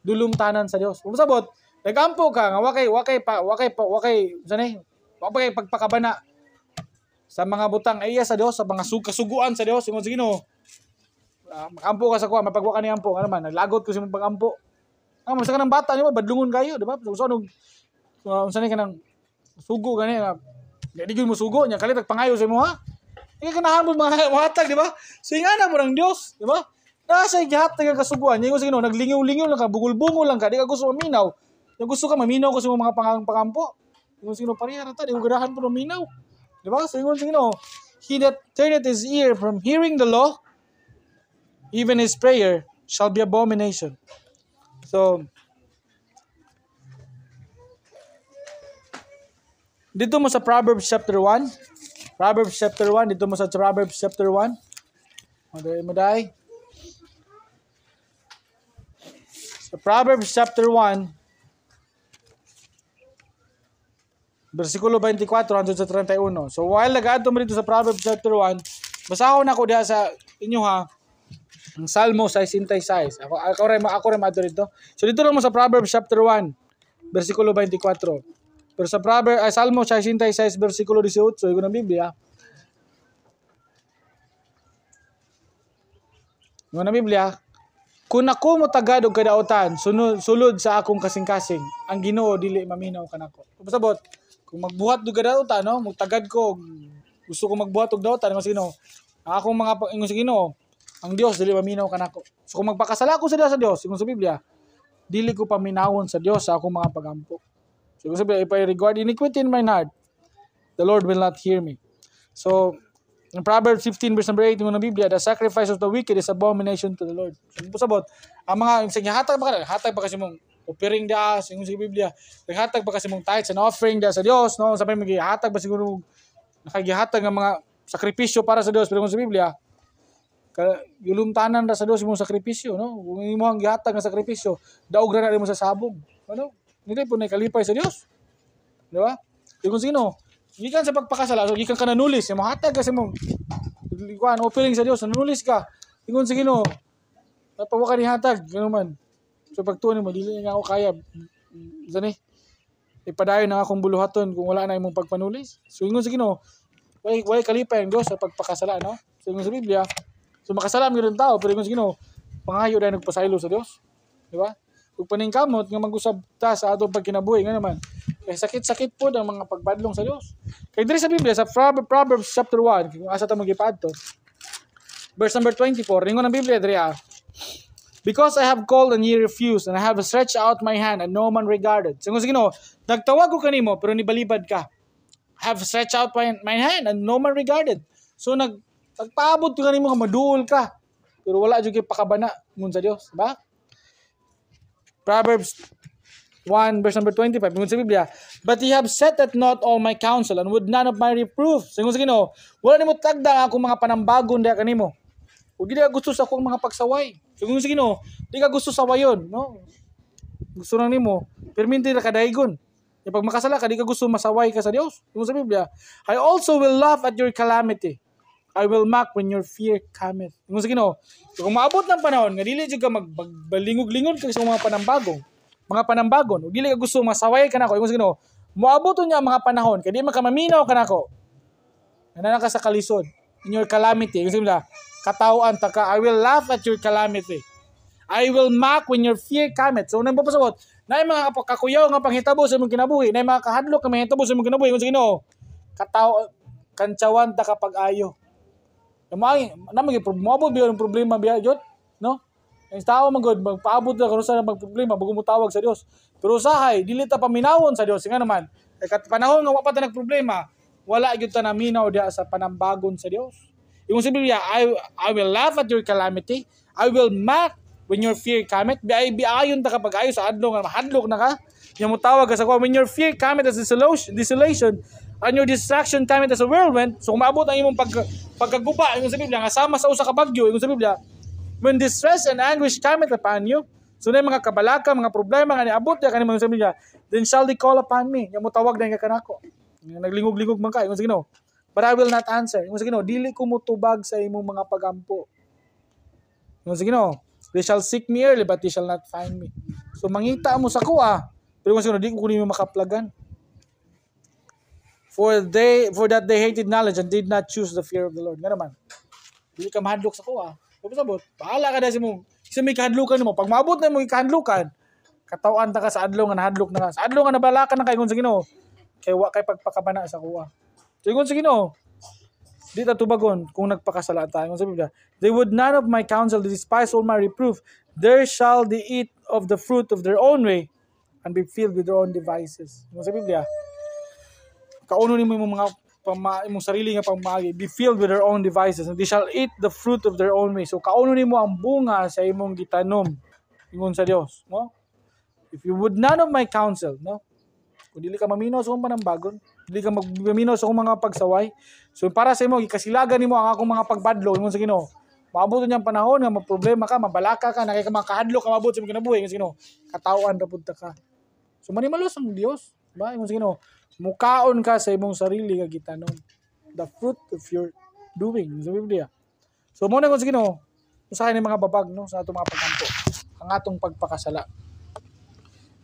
dulumtanan sa Dios. Kung sabot, nagampo ka nga wakay wakay pa wakay pa wakay sanay eh? Pabay pagpakabana sa mga butang ayas sa Dios sa mga kasuguan sa Dios ingon sa Ginoo. Uh, ah, makampo ka sa kuha, mapagwa ka ni ampo, ano man, naglagot ko sa mong pagampo. Ang ah, mga kanang bata, di ba, badlungon kayo, di ba? So, so, nung, uh, unsa ni kanang sugo gani, na, di gyud mo sugo nya kalit pangayo sa mo, ha. Ikaw kanahan mo mga matag, di ba? So, ingana mo ng Dios, di ba? Nasa igihat na kasuguan, ingon sa Ginoo, naglingaw-lingaw lang ka, bugul-bungol lang ka, di ka gusto maminaw. Yung gusto ka maminaw sa mga pang pangampo. Ingon sino pareha na ta, di ganahan po minaw. Di ba? So ingon sino, He that turneth his ear from hearing the law, even his prayer shall be abomination. So, dito mo sa Proverbs chapter 1, Proverbs chapter 1, dito mo sa Proverbs chapter 1, Madari mo dahi. Sa Proverbs chapter 1, Versikulo 24 hanggang sa 31. So while nagadto aadto mo dito sa Proverbs chapter 1, basahon ako diha sa inyo ha. Ang Salmo 66. Ako ako rin ako rin maadto dito. So dito lang mo sa Proverbs chapter 1, versikulo 24. Pero sa Proverbs ay ah, Salmo 66 versikulo 18, so ng Biblia. Ngo na Biblia, kung ako mo tagad og kadaotan, sunod, sulod sa akong kasing-kasing, ang Ginoo dili maminaw kanako. Pasabot. Kung magbuhat do gadaw ta no, magtagad ko. Gusto ko magbuhat og daw ni masino. Ang akong mga ingon sa Ginoo, ang Dios dili paminaw kanako. So kung magpakasala ko sa Dios sa sa Biblia, dili ko paminawon sa Dios sa akong mga pagampo. So kung sabi, if I regard iniquity in my heart, the Lord will not hear me. So, in Proverbs 15 verse number 8 ng Biblia, the sacrifice of the wicked is abomination to the Lord. So, sabot, ang mga, sa hatay pa ka, hatag pa kasi mong offering da sa ingon sa Biblia naghatag pa kasi mong tithes and offering da sa Dios no sa may magihatag ba siguro nakagihatag ng mga sakripisyo para sa Dios pero kung sa Biblia yulumtanan da sa Dios imong sakripisyo no kung imo ang gihatag nga sakripisyo daog ra na mo sa sabong ano hindi po nakalipay sa Dios di ba e kung sino gikan sa pagpakasala so gikan ka nanulis imo hatag kasi mong kuan offering sa Dios nanulis ka ingon sa Ginoo tapos ka ni hatag ganun man So pagtuon mo dili nga ako kaya ni? ipadayon na akong buluhaton kung wala na imong pagpanulis. So ingon sa Ginoo, way way kalipayan go sa pagpakasala no. So ingon sa Biblia, so makasala gyud ang tao pero ingon sa Ginoo, pangayo dai nagpasaylo sa Dios. Di ba? Ug paningkamot nga mag-usab ta sa atong pagkinabuhi nga naman. Kay eh, sakit-sakit po ang mga pagbadlong sa Dios. Kay diri sa Biblia sa Proverbs chapter 1, kung asa ta magipadto. Verse number 24, ringon ang Biblia diri ah. Because I have called and ye refused, and I have stretched out my hand and no man regarded. So kung no, nagtawag ko kanimo pero nibalibad ka. I have stretched out my, hand and no man regarded. So nag nagpaabot ko kanimo nga maduol ka. Pero wala jud kay pakabana ngun sa Dios, ba? Diba? Proverbs 1 verse number 25 ingon sa Biblia but ye have set at not all my counsel and would none of my reproof so ingon sa Ginoo wala nimo tagda ang akong mga panambagon diha kanimo kung di ka gusto sa akong mga pagsaway. Kung mo, sige no, di ka gusto sa wayon, no? Gusto lang nimo, perminti ra kadaigon. Ya pag makasala ka, di ka gusto masaway ka sa Dios. Kung sa Biblia, I also will laugh at your calamity. I will mock when your fear cometh. Kung sige no, so, kung maabot ng panahon, nga dili jud ka magbalingog-lingod kag sa mga panambagong, mga panambagon, ug dili ka gusto masaway ka nako. Kung sige no, moabot niya mga panahon kay di man ka na kanako. Nanana ka sa kalisod in your calamity. Kung sige katawaan taka I will laugh at your calamity I will mock when your fear cometh so nang papasabot na mga kakuyaw nga panghitabo sa imong kinabuhi na mga kahadlok nga manghitabo sa imong kinabuhi kung sa Ginoo kataw kancawan ta ka pag-ayo Namay, namay moabot biyo ang problema biya jud, no? Ang tao man gud magpaabot na karon sa magproblema bago mo tawag sa Dios. Pero usahay, dili ta paminawon sa Dios nga naman. Eh, Kay panahon nga wa pa ta nagproblema, wala gyud ta na minaw diha sa panambagon sa Dios. Yung sa Biblia, I, I will laugh at your calamity. I will mock when your fear cometh. Bi biayon ta kapag ayo sa adlong, ah, hadlok na ka. Yung mutawag sa when your fear cometh as desolation, and your distraction cometh as a whirlwind. So kung maabot ang imong pag, pagkaguba, yung Biblia, nga sama sa usa ka bagyo, yung sa Biblia, when distress and anguish cometh upon you, So na mga kabalaka, mga problema nga niabot ya kanimo sabi Biblia, then shall they call upon me. Yung mutawag na yung kanako. Naglingog-lingog man ka, yung sa Ginoo. But I will not answer. Ingon sa Ginoo, dili ko mutubag sa imong mga pagampo. Ingon sa Ginoo, they shall seek me early but they shall not find me. So mangita mo sa kuha, pero ingon sa Ginoo, di ko nimo makaplagan. For they for that they hated knowledge and did not choose the fear of the Lord. Nga naman. Dili ka mahadlok sa kuha. Sabot, paala ka na si mong may kahadlukan mo. Pag maabot na mo yung kahadlukan, katawan ta ka sa adlaw nga nahadlok na ka. Sa adlong nga nabalaka na kay kung sa Ginoo. Kay wa kay pagpakabana sa kuha. Sigon sa Ginoo. Di ta tubagon kung nagpakasala tayo sa Biblia. They would none of my counsel despise all my reproof. There shall they eat of the fruit of their own way and be filled with their own devices. Mo sa Biblia. Kauno mo imong mga pama, imong sarili nga pamagi be filled with their own devices and they shall eat the fruit of their own way. So kauno nimo ang bunga sa imong gitanom ingon sa Dios, no? If you would none of my counsel, no? Kung dili ka maminaw sa so akong panambagon, dili ka maminaw sa so akong mga pagsaway. So para sa imo, ikasilagan nimo ang akong mga pagbadlo ingon sa Ginoo. Maabot niya panahon nga problema ka, mabalaka ka, nakay ka makahadlo ka maabot sa mga kinabuhi ingon sa Ginoo. Katawaan ra pud ka. So manimalos ang Dios, ba? Ingon sa Ginoo, mukaon ka sa imong sarili nga no? The fruit of your doing sa Biblia. So mo na kung sa Ginoo, usahin ni mga babag no sa atong mga pagkampo ang atong pagpakasala.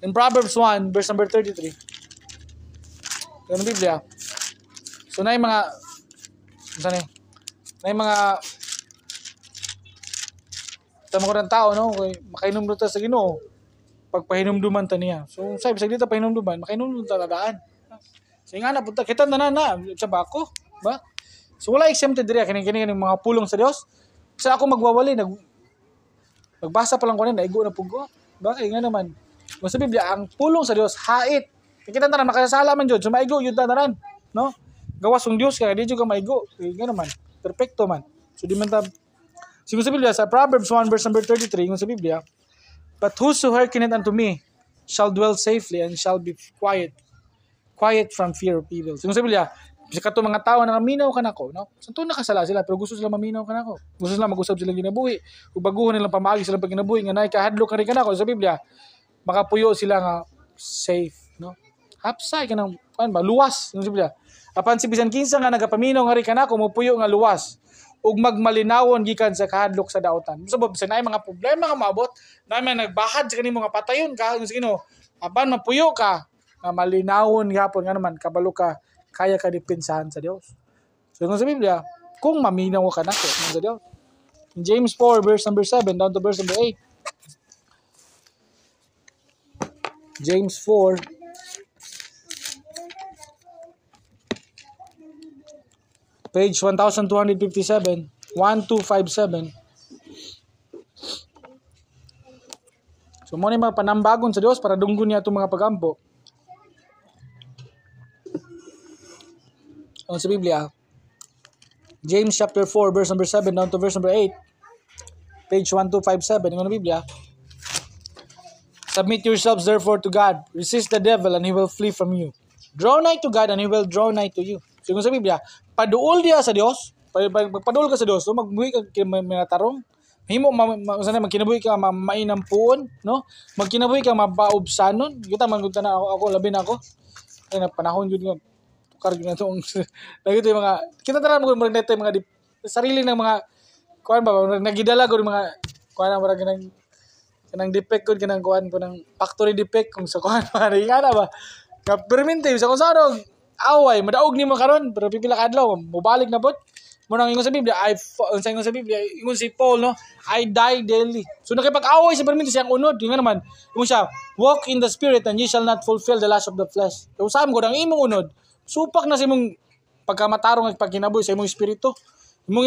In Proverbs 1 verse number 33, pero ng Biblia. So na yung mga saan eh? Na yung mga tama ko ng tao no kay makainumdum ta sa Ginoo pag pahinumduman ta niya so sabi sa dito pahinumduman makainumdum ta dadaan so nga na punta kita na na na sa bako ba so wala exempted diri kini kini mga pulong sa Dios sa ako magwawali nag nagbasa pa lang ko na naigo na pug ko ba kay nga naman kung sa Biblia ang pulong sa Dios hait Kita tanan makasala man jud, sumaigo jud tanan, no? Gawas ung Dios kay di jud ka maigo. Kay eh, gano man, perfecto man. So di man ta Sigo sa Biblia, sa Proverbs 1 verse number 33, ingon sa Biblia, But whoso hearkeneth unto me shall dwell safely and shall be quiet, quiet from fear of evil. Sigo sa Biblia, sa kato mga tao na naminaw ka ako, no? Sa tuon nakasala sila pero gusto sila maminaw ka ako. Gusto sila mag-usab sila ginabuhi, ug baguhon nila pamaagi sila pag ginabuhi nga nay kahadlok ka rin kanako sa Biblia. Makapuyo sila nga safe, no? Hapsay ka ng, ano ba, luwas. Ano Apan si bisan kinsa nga nagapaminaw hari ri kanako mopuyo nga luwas ug magmalinawon gikan sa kahadlok sa daotan. Sa bisan ay mga problema nga maabot, na may nagbahad sa kanimo nga patayon ka sa Ginoo. Apan mapuyo ka nga malinawon gapon nga naman kabalo ka kaya ka dipinsahan sa Dios. So kung sa Biblia, kung maminaw ka nako sa Dios. In James 4 verse number 7 down to verse number 8. James 4 Page 1257, 1257. So mo ni mga panambagon sa Dios para dunggon niya itong mga pagampo. Ang sa Biblia, James chapter 4 verse number 7 down to verse number 8. Page 1257 ano ng Biblia. Submit yourselves therefore to God. Resist the devil and he will flee from you. Draw nigh to God and he will draw nigh to you. Sigun sa Biblia, paduol dia sa Dios, paduol ka sa Dios, no? magbuhi ka minatarong. Himo ma, ma, sana magkinabuhi ka ma, mainampuon, no? Magkinabuhi ka mabaobsanon. Kita man gud na ako, ako labi na ako. Ay na panahon jud nga tukar jud na lagi to mga kita tara mo mga netay mga sarili ng mga kuan ba nagidala gud mga kuan na murag nang kanang defect gud kanang kuan ko ng factory defect kung sa kuan man ana ba. Ka permente sa kung away madaog mo karon pero pipila ka adlaw mobalik na bot mo nang ingon sa Biblia I unsa ingon sa Biblia ingon si Paul no I die daily so nakipag-away sa perminto siyang unod nga naman ingon siya walk in the spirit and ye shall not fulfill the lust of the flesh so sa ko ang imong unod supak na sa imong pagkamatarong at pagkinaboy sa imong espiritu imong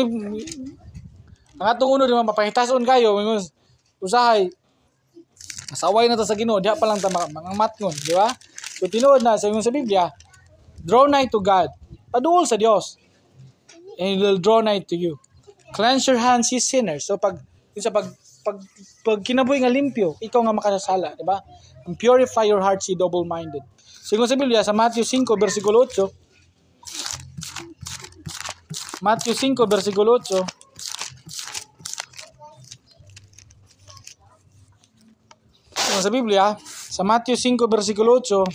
ang atong unod naman mapahitason kayo ingon usahay Asaway na ta sa Ginoo, diha pa lang ta mangamat ngon, di ba? So tinuod na sa imong sa Biblia, Draw nigh to God. Paduol sa Diyos. And He will draw nigh to you. Cleanse your hands, ye sinners. So pag sa pag pag, pag kinabuhi nga limpyo, ikaw nga makasasala, di ba? And purify your hearts, ye double-minded. Sigon sa Biblia, sa Matthew 5, versikulo 8, Matthew 5, versikulo 8, sa Biblia, sa Matthew 5, versikulo 8,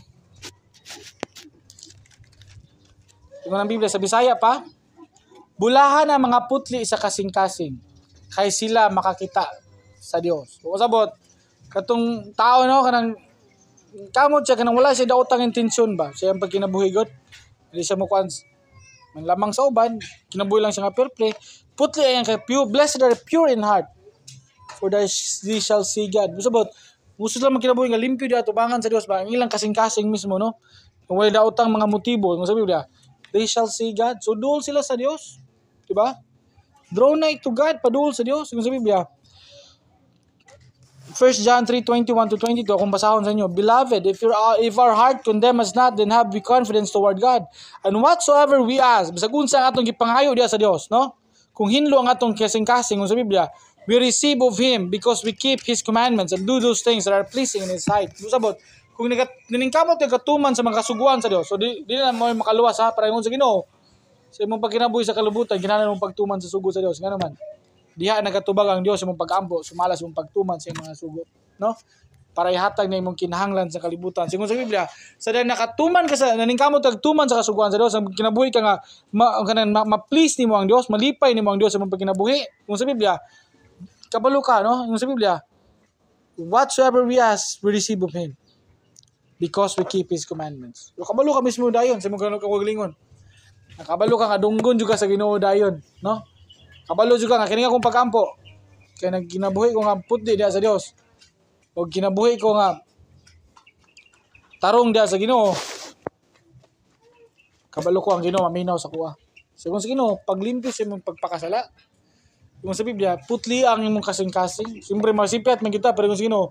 Tingnan ang Biblia sa Bisaya pa. Bulahan ang mga putli sa kasing-kasing kay sila makakita sa Dios. O sabot, katong tao no kanang kamot siya kanang wala siya daotang intensyon ba. Siya ang pag kinabuhigot, dili siya mukuan man lamang sa uban, kinabuhi lang siya nga pure play. Putli ayan kay pure blessed are pure in heart. For they shall see God. Sabot, gusto lang magkinabuhi nga limpyo di atubangan sa Dios ba. Ang ilang kasing-kasing mismo no. Kung wala daotang mga motibo, mo sabi ba, They shall see God. So, duol sila sa Dios. Diba? Draw nigh to God, paduol sa Dios. Kung sa Biblia, 1 John 3:21 to 22 kung basahon sa inyo beloved if your uh, if our heart condemn us not then have we confidence toward God and whatsoever we ask bisag unsa ang atong gipangayo diha sa Dios no kung hinlo ang atong kasing-kasing sa Biblia we receive of him because we keep his commandments and do those things that are pleasing in his sight usabot kung nagat niningkamot kay katuman sa mga kasuguan sa Dios so di, di na mo makaluwas ha para sa Ginoo sa imong pagkinabuhi sa kalubutan ginanan mong pagtuman sa sugo sa Dios ngano man diha nagatubag ang Dios sa imong pagampo sumala sa imong pagtuman sa imong mga sugo no para ihatag na imong kinahanglan sa kalibutan. Singon sa Biblia, sa dahil nakatuman ka sa, naningkamot tagtuman sa kasuguan sa Dios, ang kinabuhi ka nga, ma, kanang, ma, ma-please ni mo ang Dios, malipay ni mo ang Dios sa mong pagkinabuhi. Kung sa Biblia, kabalo ka, no? Yung sa Biblia, whatsoever we ask, we receive of Him because we keep His commandments. So, kabalo ka mismo dayon sa mga kagwalingon. Nakabalo ka kadunggon juga sa Ginoo dayon, no? Kabalo juga nga kini akong pagampo. Kay nagkinabuhi ko nga putdi diha sa Dios. O kinabuhi ko nga tarong diha sa Ginoo. Kabalo ko ang Ginoo maminaw sa kuha. So kung sa Ginoo paglimpi sa imong pagpakasala, kung sa Biblia, putli ang imong kasing-kasing. Siyempre, masipyat man kita, pero kung sa Ginoo,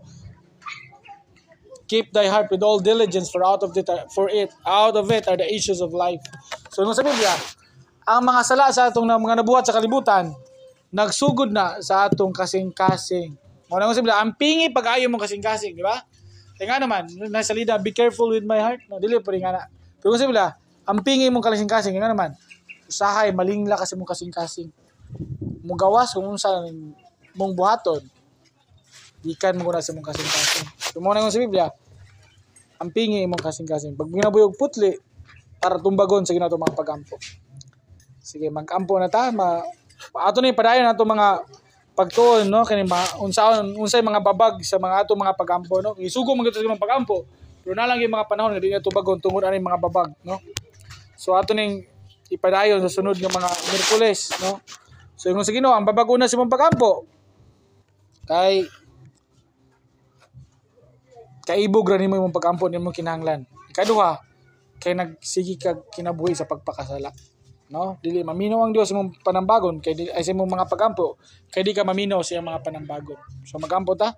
Keep thy heart with all diligence for out of it for it out of it are the issues of life. So nung sa Biblia, ang mga sala sa atong mga nabuhat sa kalibutan nagsugod na sa atong kasing-kasing. Mao nang sa Biblia, ang pingi pag-ayo mo kasing-kasing, di ba? Kaya nga naman, nasa lida, be careful with my heart. No, dili pa rin nga Pero kung sa Biblia, ang pingi mong kasing-kasing, nga naman, usahay, malingla kasi mong kasing-kasing. Mugawas kung unsa mong buhaton. Ikan mo na sa mong kasing-kasing. Tumaw na yung sa Biblia, ang pingi imong kasing-kasing. Pag ginabuyog putli, para tumbagon sa ginato mga pagampo. Sige, magampo na ta. Ma, ato ni padayon ato mga pagtuon no kani mga unsaon unsay mga babag sa mga ato mga pagampo no isugo man sa mga pagampo pero na lang yung mga panahon nga dili tubagon tungod ani mga babag no so ato ning ipadayon sa sunod nga mga Miyerkules no so ingon sa Ginoo ang babag una sa mga pagampo kay kaibog rani mo imong pag-ampon nimo kinahanglan ikaduha kay nagsigi kag kinabuhi sa pagpakasala no dili mamino ang Dios mong panambagon kay di, ay sa mga pagampo kay di ka mamino sa mga panambagon so magampo ta